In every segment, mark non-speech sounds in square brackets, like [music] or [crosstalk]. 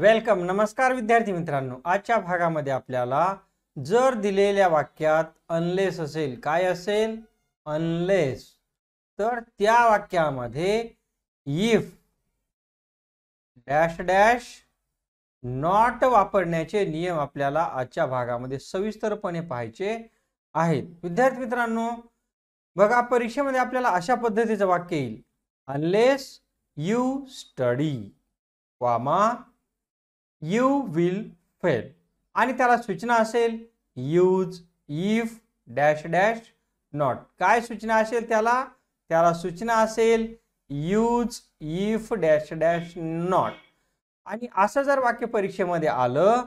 welcome नमस्कार विद्यार्थी मित्रांनो आजच्या भागामध्ये आपल्याला जर दिलेल्या वाक्यात अनलेस असेल काय असेल अनलेस तर त्या वाक्यामध्ये इफ डॅश डॅश नॉट वापरण्याचे नियम आपल्याला आजच्या भागामध्ये सविस्तरपणे पाहायचे आहेत विद्यार्थी मित्रांनो बघा परीक्षेमध्ये आपल्याला अशा पद्धतीचं वाक्य येईल unless you study comma you will fail आणि त्याला सूचना असेल use if dash dash not काय सूचना असेल त्याला त्याला सूचना असेल use if dash dash not आणि असं जर वाक्य परीक्षेमध्ये आलं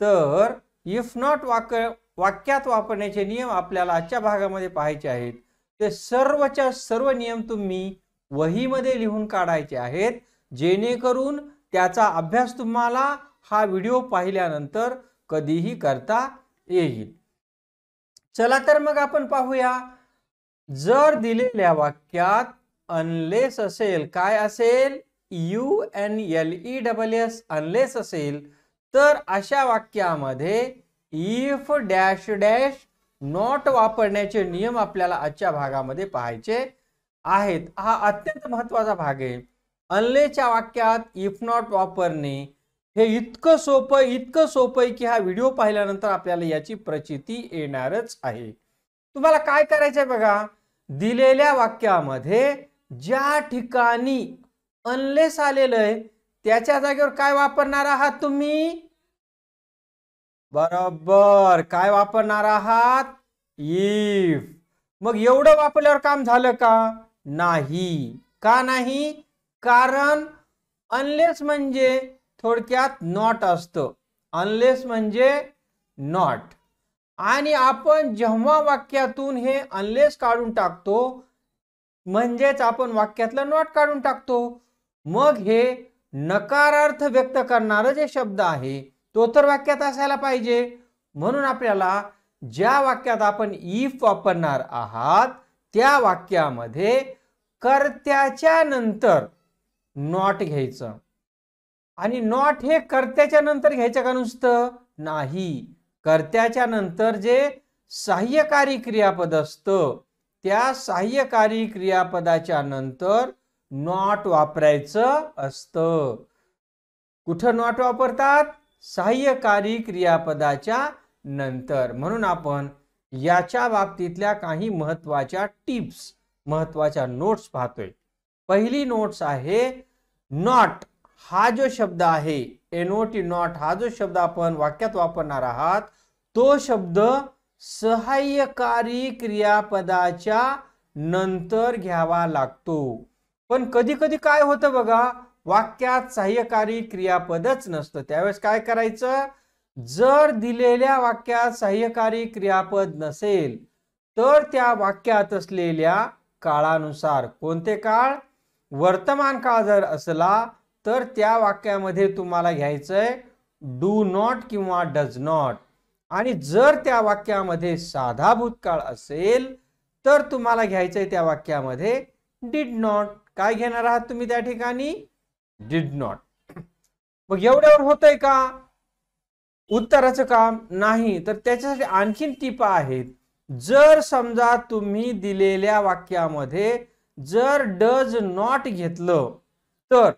तर इफ नॉट वाक्य वाक्यात वापरण्याचे नियम आपल्याला आजच्या भागामध्ये पाहायचे आहेत ते सर्वच्या सर्व नियम तुम्ही वहीमध्ये लिहून काढायचे आहेत जेणेकरून त्याचा अभ्यास तुम्हाला हा व्हिडिओ पाहिल्यानंतर कधीही करता येईल चला तर मग आपण पाहूया जर दिलेल्या वाक्यात अनलेस असेल काय असेल U N L E double S unless असेल तर अशा वाक्यामध्ये इफ डॅश डॅश नॉट वापरण्याचे नियम आपल्याला आजच्या भागामध्ये पाहायचे आहेत हा अत्यंत महत्वाचा भाग आहे अनलेच्या वाक्यात इफ नॉट वापरणे हे इतकं सोपं इतकं सोपं की हा व्हिडिओ पाहिल्यानंतर आपल्याला याची प्रचिती येणारच आहे तुम्हाला काय करायचंय बघा दिलेल्या वाक्यामध्ये ज्या ठिकाणी अनलेस आलेलं आहे त्याच्या जागेवर काय वापरणार आहात तुम्ही बरोबर काय वापरणार आहात इफ मग एवढं वापरल्यावर काम झालं का नाही का नाही कारण अनलेस म्हणजे थोडक्यात नॉट असतं अनलेस म्हणजे नॉट आणि आपण जेव्हा वाक्यातून हे अनलेस काढून टाकतो म्हणजेच आपण वाक्यातलं नॉट काढून टाकतो मग हे नकारार्थ व्यक्त करणारं जे शब्द आहे तो तर वाक्यात असायला पाहिजे म्हणून आपल्याला ज्या वाक्यात आपण इफ वापरणार आहात त्या वाक्यामध्ये कर्त्याच्या नंतर नॉट घ्यायचं आणि नॉट हे कर्त्याच्या नंतर घ्यायचं का नुसतं नाही कर्त्याच्या नंतर जे सहाय्यकारी क्रियापद असतं त्या सहाय्यकारी क्रियापदाच्या नंतर नॉट वापरायचं असतं कुठं नॉट वापरतात सहाय्यकारी क्रियापदाच्या नंतर म्हणून आपण याच्या बाबतीतल्या काही महत्वाच्या टिप्स महत्वाच्या नोट्स पाहतोय पहिली नोट्स आहे नॉट हा जो शब्द आहे एनओटी नॉट हा जो शब्द आपण वाक्यात वापरणार आहात तो शब्द सहाय्यकारी क्रियापदाच्या नंतर घ्यावा लागतो पण कधी कधी काय होतं बघा वाक्यात सहाय्यकारी क्रियापदच नसतं त्यावेळेस काय करायचं जर दिलेल्या वाक्यात सहाय्यकारी क्रियापद नसेल तर त्या वाक्यात असलेल्या काळानुसार कोणते काळ वर्तमान काळ जर असला तर त्या वाक्यामध्ये तुम्हाला घ्यायचं आहे डू नॉट किंवा डज नॉट आणि जर त्या वाक्यामध्ये साधा भूतकाळ असेल तर तुम्हाला घ्यायचंय त्या वाक्यामध्ये डीड नॉट काय घेणार आहात तुम्ही त्या ठिकाणी डीड नॉट [clears throat] मग एवढ्यावर होतंय का उत्तराचं काम नाही तर त्याच्यासाठी आणखीन टिप आहेत जर समजा तुम्ही दिलेल्या वाक्यामध्ये जर डज नॉट घेतलं तर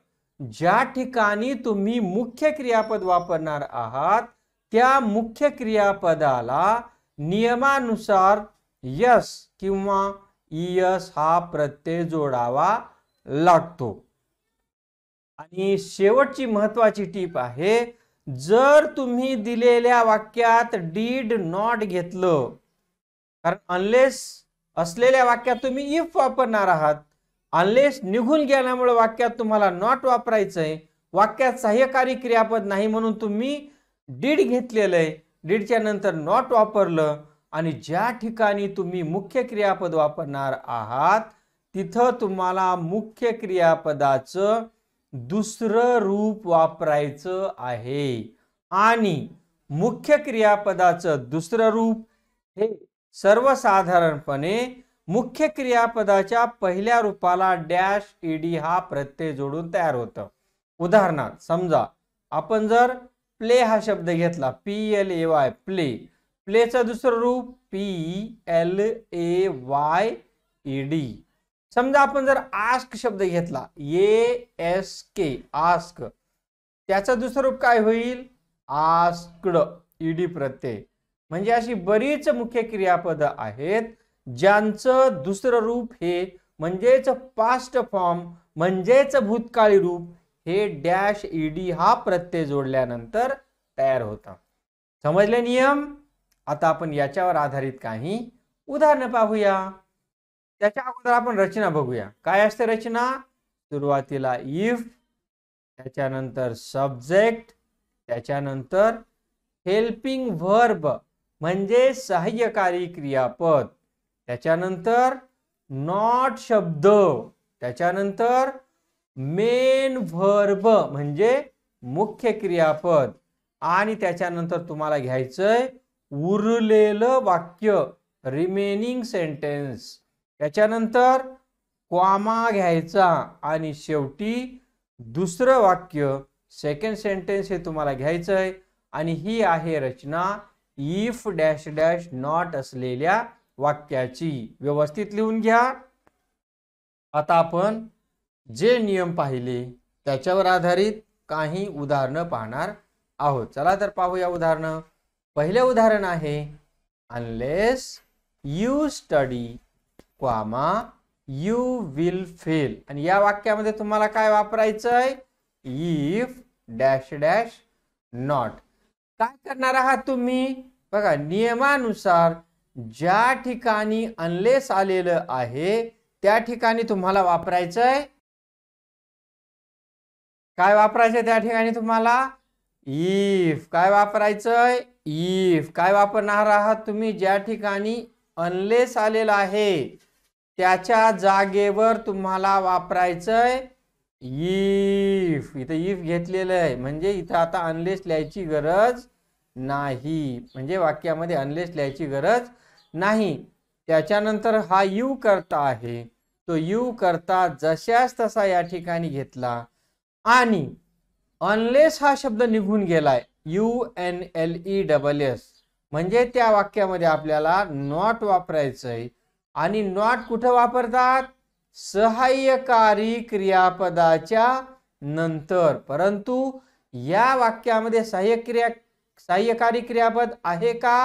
ज्या ठिकाणी तुम्ही मुख्य क्रियापद वापरणार आहात त्या मुख्य क्रियापदाला नियमानुसार यस किंवा इयस हा प्रत्यय जोडावा लागतो आणि शेवटची महत्वाची टीप आहे जर तुम्ही दिलेल्या वाक्यात डीड नॉट घेतलं कारण अनलेस असलेल्या वाक्यात तुम्ही इफ वापरणार आहात अनलेस निघून गेल्यामुळे वाक्यात तुम्हाला नॉट वापरायचं आहे वाक्यात सहाय्यकारी क्रियापद नाही म्हणून तुम्ही डीड घेतलेलं आहे डीडच्या नंतर नॉट वापरलं आणि ज्या ठिकाणी तुम्ही मुख्य क्रियापद वापरणार आहात तिथं तुम्हाला मुख्य क्रियापदाचं दुसरं रूप वापरायचं आहे आणि मुख्य क्रियापदाचं दुसरं रूप हे सर्वसाधारणपणे मुख्य क्रियापदाच्या पहिल्या रूपाला डॅश ईडी हा प्रत्यय जोडून तयार होतं उदाहरणार्थ समजा आपण जर प्ले हा शब्द घेतला P L A Y play प्लेचं दुसरं रूप P L A Y ED समजा आपण जर आस्क शब्द घेतला ए एस के आस्क त्याचं दुसरं रूप काय होईल आस्कड ईडी प्रत्यय म्हणजे अशी बरीच मुख्य क्रियापद आहेत ज्यांचं दुसरं रूप हे म्हणजेच पास्ट फॉर्म म्हणजेच भूतकाळी रूप हे डॅश ईडी हा प्रत्यय जोडल्यानंतर तयार होता समजले नियम आता आपण याच्यावर आधारित काही उदाहरणं पाहूया त्याच्या अगोदर आपण रचना बघूया काय असते रचना सुरुवातीला इफ त्याच्यानंतर सब्जेक्ट त्याच्यानंतर हेल्पिंग व्हर्ब म्हणजे सहाय्यकारी क्रियापद त्याच्यानंतर नॉट शब्द त्याच्यानंतर मेन वर्ब म्हणजे मुख्य क्रियापद आणि त्याच्यानंतर तुम्हाला घ्यायचंय उरलेलं वाक्य रिमेनिंग सेंटेन्स त्याच्यानंतर क्वामा घ्यायचा आणि शेवटी दुसरं वाक्य सेकंड सेंटेन्स हे तुम्हाला घ्यायचंय आणि ही आहे रचना इफ डॅश डॅश नॉट असलेल्या वाक्याची व्यवस्थित लिहून घ्या आता आपण जे नियम पाहिले त्याच्यावर आधारित काही उदाहरणं पाहणार आहोत चला तर पाहूया उदाहरणं पहिले उदाहरण आहे unless you study comma you will fail आणि या वाक्यामध्ये तुम्हाला काय वापरायचं आहे इफ डॅश डॅश नॉट काय करणार आहात तुम्ही बघा नियमानुसार ज्या ठिकाणी अनलेस आलेलं आहे त्या ठिकाणी तुम्हाला वापरायचंय काय वापरायचंय त्या ठिकाणी तुम्हाला इफ काय वापरायचंय इफ काय वापरणार आहात तुम्ही ज्या ठिकाणी अनलेस आलेलं आहे त्याच्या जागेवर तुम्हाला वापरायचंय इफ इथं इफ घेतलेलं आहे म्हणजे इथं आता अनलेस लिहायची गरज नाही म्हणजे वाक्यामध्ये अनलेस लिहायची गरज नाही त्याच्यानंतर हा यू करता आहे तो यू करता जशास तसा या ठिकाणी घेतला आणि अनलेस हा शब्द निघून गेलाय U N L E double S म्हणजे त्या वाक्यामध्ये आपल्याला नॉट वापरायचं आहे आणि नॉट कुठं वापरतात सहाय्यकारी क्रियापदाच्या नंतर परंतु या वाक्यामध्ये सहाय्यक्रिया सहाय्यकारी क्रियापद आहे का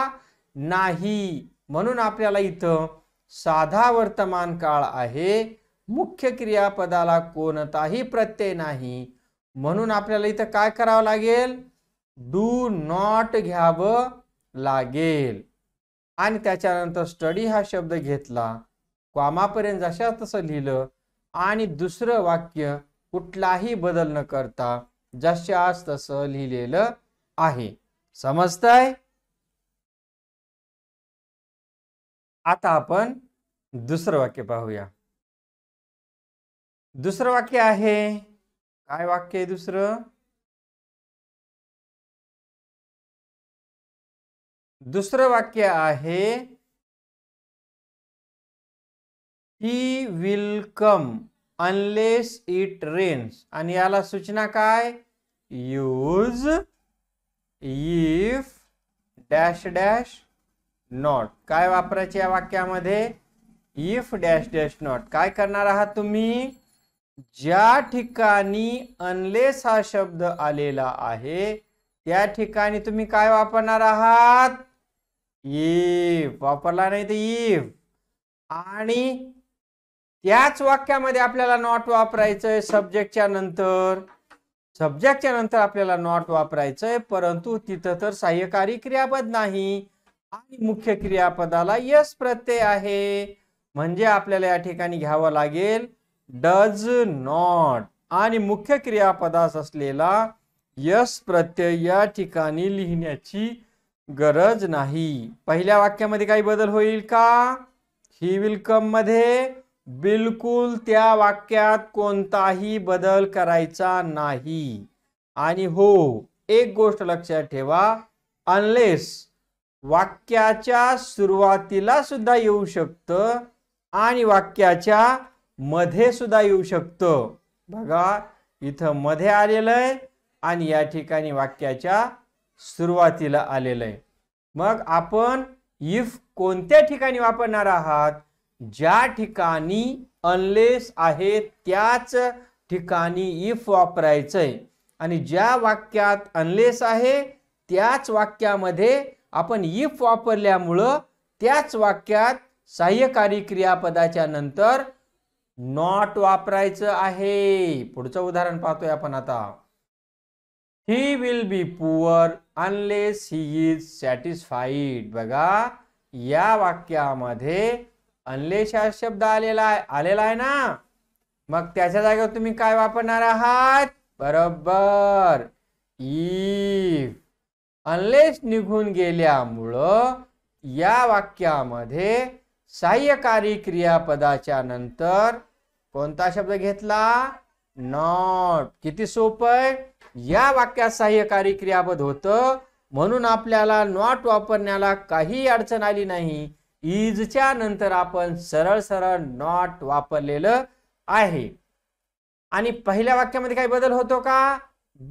नाही म्हणून आपल्याला इथं साधा वर्तमान काळ आहे मुख्य क्रियापदाला कोणताही प्रत्यय नाही म्हणून आपल्याला इथं काय करावं लागेल डू नॉट घ्यावं लागेल आणि त्याच्यानंतर स्टडी हा शब्द घेतला कामापर्यंत जशा तसं लिहिलं आणि दुसरं वाक्य कुठलाही बदल न करता जशाच तसं लिहिलेलं आहे समजतंय आता आपण दुसरं वाक्य पाहूया दुसरं वाक्य आहे काय वाक्य आहे दुसरं दुसरं वाक्य आहे he will come unless it rains आणि याला सूचना काय use if dash dash not काय वापरायचे या वाक्यामध्ये इफ डॅश डॅश नॉट काय करणार आहात तुम्ही ज्या ठिकाणी अनलेस हा शब्द आलेला आहे त्या ठिकाणी तुम्ही काय वापरणार आहात इफ वापरला नाही तर इफ आणि त्याच वाक्यामध्ये आपल्याला नॉट वापरायचंय सब्जेक्टच्या नंतर सब्जेक्टच्या नंतर आपल्याला नॉट वापरायचंय परंतु तिथं तर सहाय्यकारी क्रियापद नाही आणि मुख्य क्रियापदाला यस प्रत्यय आहे म्हणजे आपल्याला या ठिकाणी घ्यावं लागेल डज नॉट आणि मुख्य क्रियापदास असलेला यस प्रत्यय या ठिकाणी लिहिण्याची गरज नाही पहिल्या वाक्यामध्ये काही बदल होईल का ही विलकम मध्ये बिलकुल त्या वाक्यात कोणताही बदल करायचा नाही आणि हो एक गोष्ट लक्षात ठेवा अनलेस वाक्याच्या सुरुवातीला सुद्धा येऊ शकतं आणि वाक्याच्या मध्ये सुद्धा येऊ शकतं बघा इथं मध्ये आलेलं आहे आणि या ठिकाणी वाक्याच्या सुरुवातीला आलेलं आहे मग आपण इफ कोणत्या ठिकाणी वापरणार आहात ज्या ठिकाणी अनलेस आहे त्याच ठिकाणी इफ वापरायचं आहे आणि ज्या वाक्यात अनलेस आहे त्याच वाक्यामध्ये आपण इफ वापरल्यामुळं त्याच वाक्यात सहाय्यकारी क्रियापदाच्या नंतर नॉट वापरायचं आहे पुढचं उदाहरण पाहतोय आपण आता he will be poor unless he is satisfied बघा या वाक्यामध्ये अनलेस हा शब्द आलेला आहे आलेला आहे ना मग त्याच्या जागेवर तुम्ही काय वापरणार आहात बरोबर इफ अनलेस निघून गेल्यामुळं या वाक्यामध्ये सहाय्यकारी क्रियापदाच्या नंतर कोणता शब्द घेतला नॉट किती सोपं आहे या वाक्यात सहाय्यकारी क्रियापद होतं म्हणून आपल्याला नॉट वापरण्याला काही अडचण आली नाही इजच्या नंतर आपण सरळ सरळ नॉट वापरलेलं आहे आणि पहिल्या वाक्यामध्ये काही बदल होतो का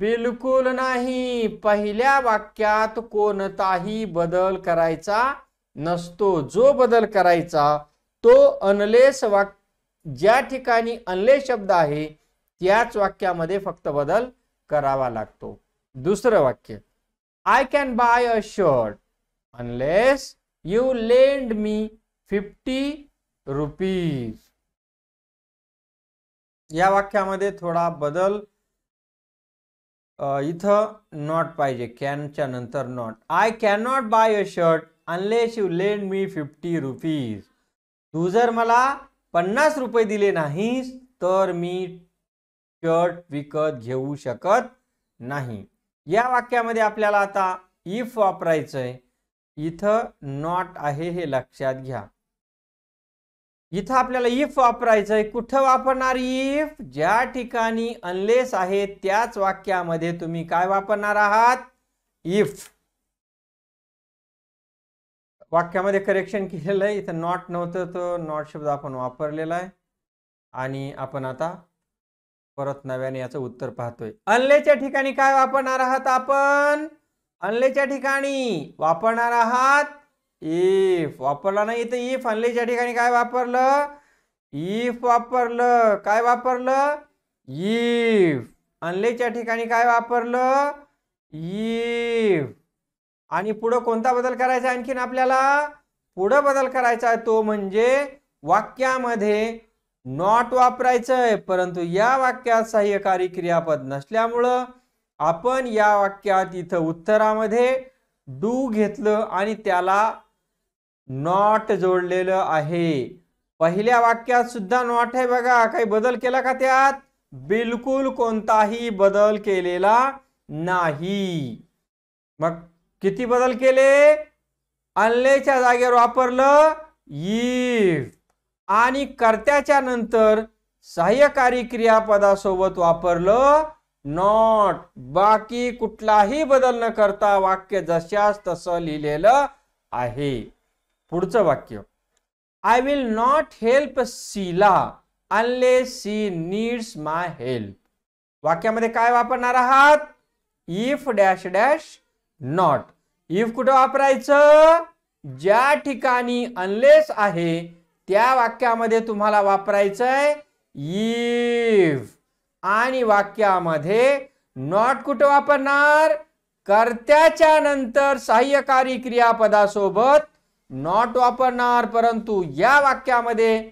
बिलकुल नाही पहिल्या वाक्यात कोणताही बदल करायचा नसतो जो बदल करायचा तो अनलेस वाक ज्या ठिकाणी अनलेस शब्द आहे त्याच वाक्यामध्ये फक्त बदल करावा लागतो दुसरं वाक्य I can buy a shirt unless you lend me fifty rupees या वाक्यामध्ये थोडा बदल इथं नॉट पाहिजे कॅनच्या नंतर not I can not buy a shirt unless you lend me fifty rupees तू जर मला पन्नास रुपये दिले नाहीस तर मी शर्ट विकत घेऊ शकत नाही या वाक्यामध्ये आपल्याला आता इफ वापरायचं आहे इथं नॉट आहे हे लक्षात घ्या इथं आपल्याला इफ वापरायचं आहे कुठं वापरणार इफ ज्या ठिकाणी अनलेस आहे त्याच वाक्यामध्ये तुम्ही काय वापरणार आहात इफ वाक्यामध्ये करेक्शन केलेलं आहे इथं नॉट नव्हतं तर नॉट शब्द आपण वापरलेला आहे आणि आपण आता परत नव्याने याचं उत्तर पाहतोय अनलेच्या ठिकाणी काय वापरणार आहात आपण अनलेच्या ठिकाणी वापरणार आहात इफ वापरला नाही इथं इफ आणलं ठिकाणी काय वापरलं इफ वापरलं काय वापरलं इफ अनलेच्या ठिकाणी काय वापरलं इफ आणि पुढं कोणता बदल करायचा आणखीन आपल्याला पुढं बदल करायचा आहे तो म्हणजे वाक्यामध्ये नॉट वापरायचं आहे परंतु या वाक्यात सहाय्यकारी क्रियापद नसल्यामुळं आपण या वाक्यात इथं उत्तरामध्ये डू घेतलं आणि त्याला नॉट जोडलेलं आहे पहिल्या वाक्यात सुद्धा नॉट आहे बघा काही बदल केला का त्यात बिलकुल कोणताही बदल केलेला नाही मग किती बदल केले अनलेच्या जागेवर वापरलं इफ आणि कर्त्याच्या नंतर सहाय्यकारी क्रियापदासोबत वापरलं नॉट बाकी कुठलाही बदल न करता वाक्य जशाच तसं लिहिलेलं आहे पुढचं वाक्य आय विल नॉट हेल्प सीला unless she needs my help वाक्यामध्ये काय वापरणार आहात if dash dash not if कुठं वापरायचं ज्या ठिकाणी अनलेस आहे त्या वाक्यामध्ये तुम्हाला वापरायचंय इफ आणि वाक्यामध्ये नॉट कुठं वापरणार कर्त्याच्या नंतर सहाय्यकारी क्रियापदासोबत नॉट वापरणार परंतु या वाक्यामध्ये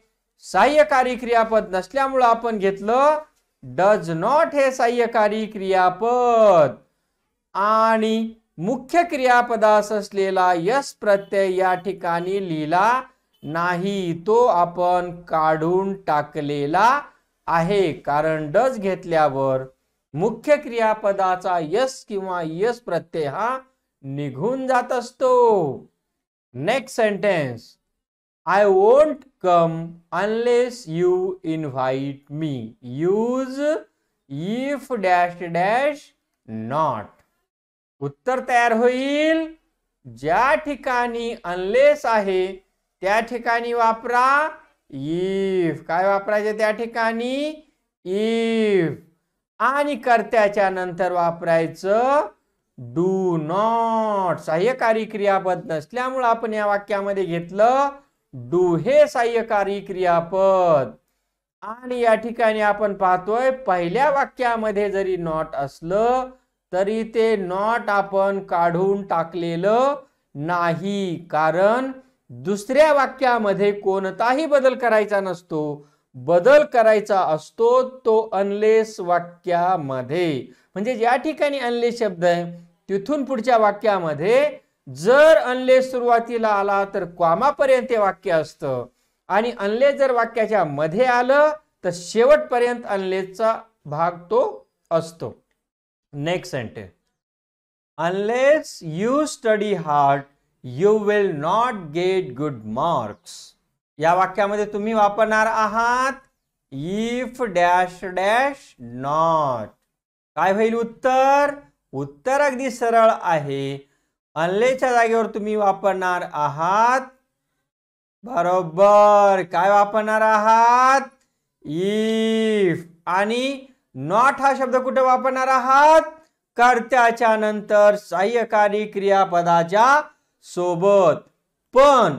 सहाय्यकारी क्रियापद नसल्यामुळं आपण घेतलं डज नॉट हे सहाय्यकारी क्रियापद आणि मुख्य क्रियापदास असलेला यश प्रत्यय या ठिकाणी लिहिला नाही तो आपण काढून टाकलेला आहे कारण डज घेतल्यावर मुख्य क्रियापदाचा यश किंवा यश प्रत्यय हा निघून जात असतो next sentence I won't come unless you invite me use if dash dash not उत्तर तयार होईल ज्या ठिकाणी अनलेस आहे त्या ठिकाणी वापरा इफ काय वापरायचे त्या ठिकाणी इफ आणि कर्त्याच्या नंतर वापरायचं डू नॉट सहाय्यकारी क्रियापद नसल्यामुळे आपण या वाक्यामध्ये घेतलं डू हे सहाय्यकारी क्रियापद आणि या ठिकाणी आपण पाहतोय पहिल्या वाक्यामध्ये जरी नॉट असलं तरी ते नॉट आपण काढून टाकलेलं नाही कारण दुसऱ्या वाक्यामध्ये कोणताही बदल करायचा नसतो बदल करायचा असतो तो अनलेस वाक्यामध्ये म्हणजे ज्या ठिकाणी अनले शब्द आहे तिथून पुढच्या वाक्यामध्ये जर अनले सुरुवातीला आला तर क्वामापर्यंत वाक्य असतं आणि अनले जर वाक्याच्या मध्ये आलं तर शेवटपर्यंत अनलेसचा भाग तो असतो next sentence unless you study hard you will not get good marks या वाक्यामध्ये तुम्ही वापरणार आहात इफ डॅश डॅश नॉट काय होईल उत्तर उत्तर अगदी सरळ आहे अनलेच्या जागेवर तुम्ही वापरणार आहात बरोबर काय वापरणार आहात इफ आणि नॉट हा शब्द कुठे वापरणार आहात कर्त्याच्या नंतर सहाय्यकारी क्रियापदाच्या सोबत पण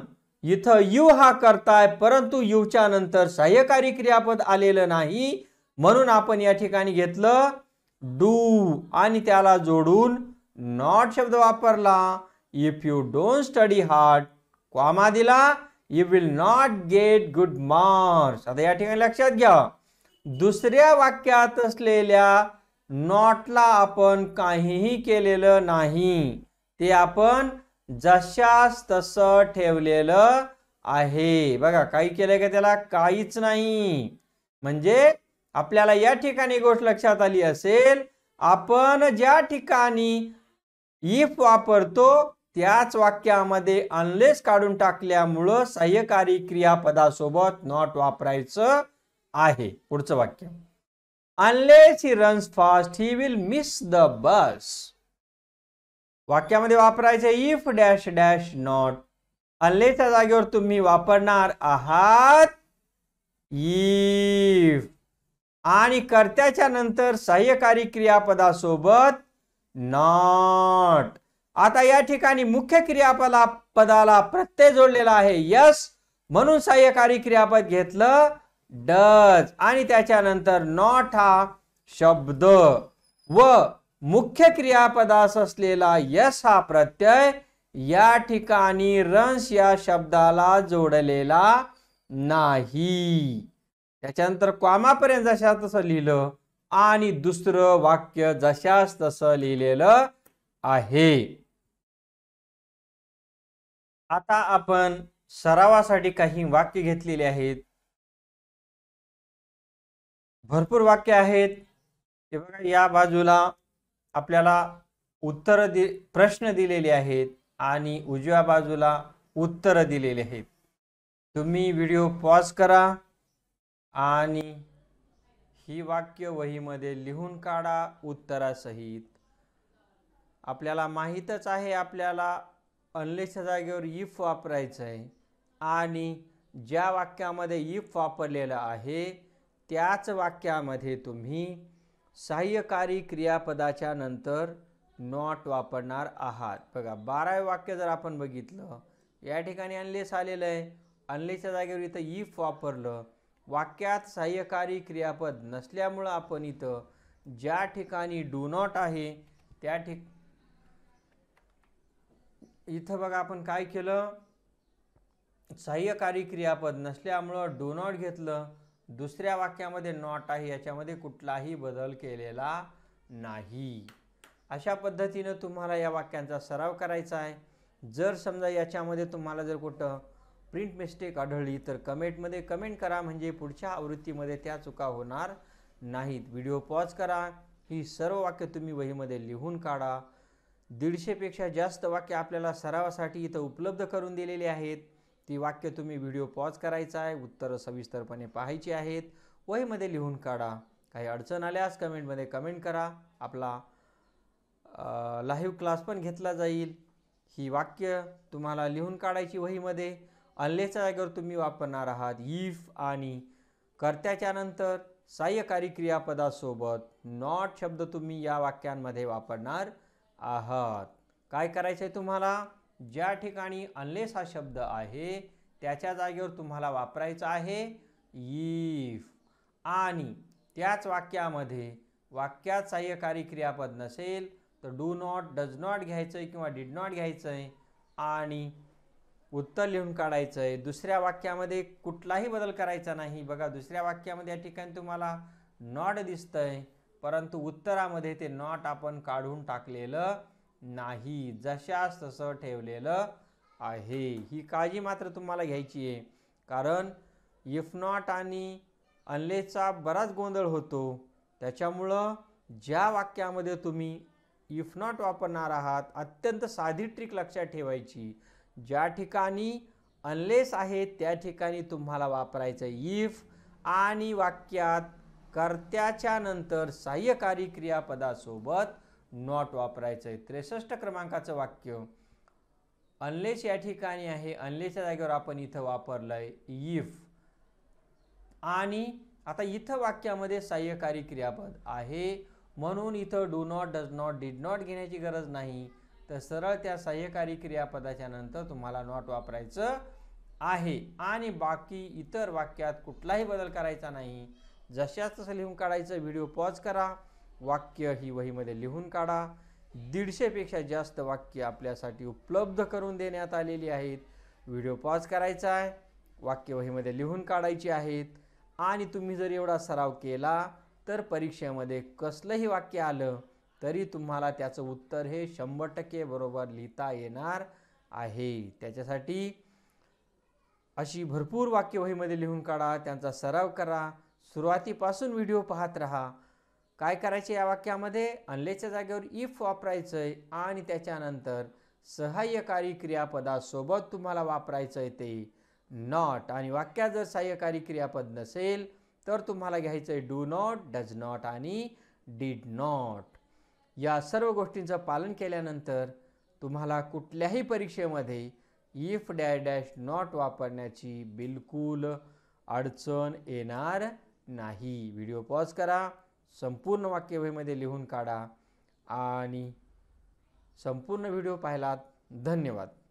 इथं यू हा करताय परंतु यूच्या नंतर सहाय्यकारी क्रियापद आलेलं नाही म्हणून आपण या ठिकाणी घेतलं डू आणि त्याला जोडून नॉट शब्द वापरला if you don't study hard comma दिला you will not get good marks आता या ठिकाणी लक्षात घ्या दुसऱ्या वाक्यात असलेल्या नॉटला आपण काहीही केलेलं नाही ते आपण जशास तसं ठेवलेलं आहे बघा काही केलं का त्याला काहीच नाही म्हणजे आपल्याला या ठिकाणी गोष्ट लक्षात आली असेल आपण ज्या ठिकाणी इफ वापरतो त्याच वाक्यामध्ये अनलेस काढून टाकल्यामुळं सहकारी क्रियापदासोबत नॉट वापरायचं आहे पुढचं वाक्य unless he runs fast he will miss the bus वाक्यामध्ये वापरायचं इफ डॅश डॅश नॉट अनलेसच्या जागेवर तुम्ही वापरणार आहात इफ आणि कर्त्याच्या नंतर सहाय्यकारी क्रियापदासोबत नॉट आता या ठिकाणी मुख्य क्रियापदा पदाला प्रत्यय जोडलेला आहे यस म्हणून सहाय्यकारी क्रियापद घेतलं डज आणि त्याच्यानंतर नॉट हा शब्द व मुख्य क्रियापदास असलेला यस हा प्रत्यय या ठिकाणी रन्स या शब्दाला जोडलेला नाही त्याच्यानंतर कॉमापर्यंत जशा तसं लिहिलं आणि दुसरं वाक्य जशाच तसं लिहिलेलं आहे आता आपण सरावासाठी काही वाक्य घेतलेली आहेत भरपूर वाक्य आहेत ते बघा या बाजूला आपल्याला उत्तर दि प्रश्न दिलेले आहेत आणि उजव्या बाजूला उत्तर दिलेली आहेत तुम्ही व्हिडिओ पॉज करा आणि ही वाक्य वहीमध्ये लिहून काढा उत्तरासहित आपल्याला माहीतच आहे आपल्याला अनलेसच्या जागेवर इफ वापरायचं आहे आणि ज्या वाक्यामध्ये इफ वापरलेलं आहे त्याच वाक्यामध्ये तुम्ही सहाय्यकारी क्रियापदाच्या नंतर नॉट वापरणार आहात बघा बारावे वाक्य जर आपण बघितलं या ठिकाणी अनलेस आलेलं आहे अनलेसच्या जागेवर इथं इफ वापरलं वाक्यात सहाय्यकारी क्रियापद नसल्यामुळं आपण इथं ज्या ठिकाणी डू नॉट आहे त्या ठिक इथं बघा आपण काय केलं सहाय्यकारी क्रियापद नसल्यामुळं डू नॉट घेतलं दुसऱ्या वाक्यामध्ये नॉट आहे याच्यामध्ये कुठलाही बदल केलेला नाही अशा पद्धतीनं तुम्हाला या वाक्यांचा सराव करायचा आहे जर समजा याच्यामध्ये तुम्हाला जर कुठं प्रिंट मिस्टेक आढळली तर कमेंटमध्ये कमेंट करा म्हणजे पुढच्या आवृत्तीमध्ये त्या चुका होणार नाहीत व्हिडिओ पॉज करा ही सर्व वाक्य तुम्ही वहीमध्ये लिहून काढा दीडशेपेक्षा जास्त वाक्य आपल्याला सरावासाठी इथं उपलब्ध करून दिलेली आहेत ती वाक्य तुम्ही व्हिडिओ पॉज करायचा आहे उत्तरं सविस्तरपणे पाहायची आहेत वहीमध्ये लिहून काढा काही अडचण आल्यास कमेंटमध्ये कमेंट करा आपला लाईव्ह क्लास पण घेतला जाईल ही वाक्य तुम्हाला लिहून काढायची वहीमध्ये अल्लेच्या जागेवर तुम्ही वापरणार आहात इफ आणि कर्त्याच्यानंतर सहाय्यकारी क्रियापदासोबत नॉट शब्द तुम्ही या वाक्यांमध्ये वापरणार आहात काय करायचं आहे तुम्हाला ज्या ठिकाणी अनलेस हा शब्द आहे त्याच्या जागेवर तुम्हाला वापरायचा आहे इफ आणि त्याच वाक्यामध्ये वाक्यात सहाय्यकारी क्रियापद नसेल तर डू नॉट डज नॉट घ्यायचं आहे किंवा डीड नॉट घ्यायचं आहे आणि उत्तर लिहून काढायचं आहे दुसऱ्या वाक्यामध्ये कुठलाही बदल करायचा नाही बघा दुसऱ्या वाक्यामध्ये या ठिकाणी तुम्हाला नॉट दिसतंय आहे परंतु उत्तरामध्ये ते नॉट आपण काढून टाकलेलं नाही जशास तसं ठेवलेलं आहे ही काळजी मात्र तुम्हाला घ्यायची आहे कारण इफ नॉट आणि अनलेसचा बराच गोंधळ होतो त्याच्यामुळं ज्या वाक्यामध्ये तुम्ही इफ नॉट वापरणार आहात अत्यंत साधी ट्रिक लक्षात ठेवायची ज्या ठिकाणी अनलेस आहे त्या ठिकाणी तुम्हाला वापरायचं इफ आणि वाक्यात कर्त्याच्या नंतर सहाय्यकारी क्रियापदासोबत नॉट वापरायचं आहे त्रेसष्ट क्रमांकाचं वाक्य अनलेस या ठिकाणी आहे अनलेसच्या जागेवर आपण इथं वापरलं आहे इफ आणि आता इथं वाक्यामध्ये सहाय्यकारी क्रियापद आहे म्हणून इथं do not does not did not घेण्याची गरज नाही तर सरळ त्या सहाय्यकारी क्रियापदाच्या नंतर तुम्हाला नॉट वापरायचं आहे आणि बाकी इतर वाक्यात कुठलाही बदल करायचा नाही जशाच तसं लिहून काढायचं व्हिडिओ पॉज करा वाक्य ही वहीमध्ये लिहून काढा दीडशेपेक्षा जास्त वाक्य आपल्यासाठी उपलब्ध करून देण्यात आलेली आहेत व्हिडिओ पॉज करायचा आहे वाक्य वहीमध्ये लिहून काढायची आहेत आणि तुम्ही जर एवढा सराव केला तर परीक्षेमध्ये कसलंही वाक्य आलं तरी तुम्हाला त्याचं उत्तर हे शंभर टक्के बरोबर लिहिता येणार आहे त्याच्यासाठी अशी भरपूर वाक्य लिहून काढा त्यांचा सराव करा सुरुवातीपासून व्हिडिओ पाहत राहा काय करायचे या वाक्यामध्ये अनलेच्या जागेवर इफ वापरायचं आहे आणि त्याच्यानंतर सहाय्यकारी क्रियापदासोबत तुम्हाला वापरायचं आहे ते नॉट आणि वाक्यात जर सहाय्यकारी क्रियापद नसेल तर तुम्हाला घ्यायचं आहे डू नॉट डज नॉट आणि डीड नॉट या सर्व गोष्टींचं पालन केल्यानंतर तुम्हाला कुठल्याही परीक्षेमध्ये इफ डॅश डॅश नॉट वापरण्याची बिलकुल अडचण येणार नाही व्हिडिओ पॉज करा संपूर्ण वाक्यवहीमध्ये लिहून काढा आणि संपूर्ण व्हिडिओ पाहिलात धन्यवाद